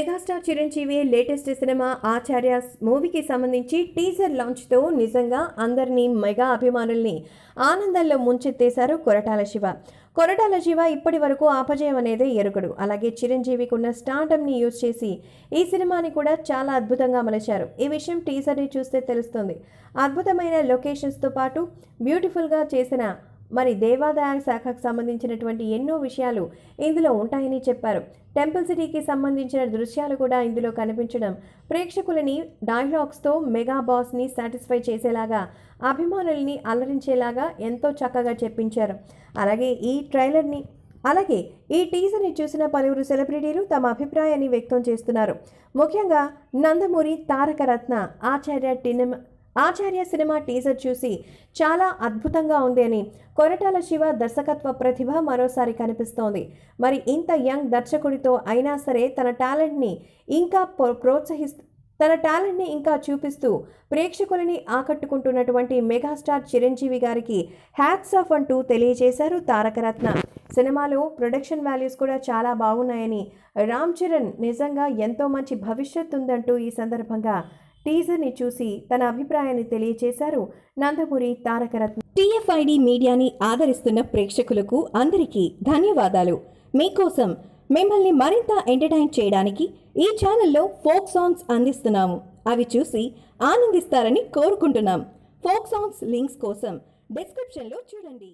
megastar Chiranjeevi latest cinema Acharya మూవీకి సంబంధించి teaser లాంచ్తో నిజంగా అందరినీ మెగా అభిమానుల్ని ఆనందంలో ముంచెత్తేశారు కొరటాల శివ కొరటాల శివ ఇప్పటి వరకు అపజయం అనేది ఎరుకడు అలాగే చిరంజీవికి ఉన్న స్టార్టమ్ని యూజ్ చేసి ఈ సినిమాని కూడా చాలా అద్భుతంగా మలచారు ఈ విషయం టీజర్ని చూస్తే తెలుస్తుంది అద్భుతమైన లొకేషన్స్తో పాటు బ్యూటిఫుల్గా చేసిన మరి దేవాదాయ శాఖకు సంబంధించినటువంటి ఎన్నో విషయాలు ఇందులో ఉంటాయని చెప్పారు టెంపుల్ సిటీకి సంబంధించిన దృశ్యాలు కూడా ఇందులో కనిపించడం ప్రేక్షకులని డైలాగ్స్తో మెగా బాస్ని సాటిస్ఫై చేసేలాగా అభిమానుల్ని అలరించేలాగా ఎంతో చక్కగా చెప్పించారు అలాగే ఈ ట్రైలర్ని అలాగే ఈ టీజర్ని చూసిన పలువురు సెలబ్రిటీలు తమ అభిప్రాయాన్ని వ్యక్తం చేస్తున్నారు ముఖ్యంగా నందమూరి తారకరత్న ఆచార్య టినమ ఆచార్య సినిమా టీజర్ చూసి చాలా అద్భుతంగా ఉంది అని కొరటాల శివ దర్శకత్వ ప్రతిభ మరోసారి కనిపిస్తోంది మరి ఇంత యంగ్ దర్శకుడితో అయినా సరే తన టాలెంట్ని ఇంకా ప్రోత్సహిస్తూ తన టాలెంట్ని ఇంకా చూపిస్తూ ప్రేక్షకులని ఆకట్టుకుంటున్నటువంటి మెగాస్టార్ చిరంజీవి గారికి హ్యాట్స్ ఆఫ్ అంటూ తెలియజేశారు తారకరత్న సినిమాలో ప్రొడక్షన్ వాల్యూస్ కూడా చాలా బాగున్నాయని రామ్ చరణ్ నిజంగా ఎంతో మంచి భవిష్యత్తు ఉందంటూ ఈ సందర్భంగా టీజర్ని చూసి తన అభిప్రాయాన్ని తెలియజేశారు నందమూరి తారకరత్న టీఎఫ్ఐడి మీడియాని ఆదరిస్తున్న ప్రేక్షకులకు అందరికీ ధన్యవాదాలు మీకోసం మిమ్మల్ని మరింత ఎంటర్టైన్ చేయడానికి ఈ ఛానల్లో ఫోక్ సాంగ్స్ అందిస్తున్నాము అవి చూసి ఆనందిస్తారని కోరుకుంటున్నాం ఫోక్ సాంగ్స్ లింక్స్ కోసం డిస్క్రిప్షన్లో చూడండి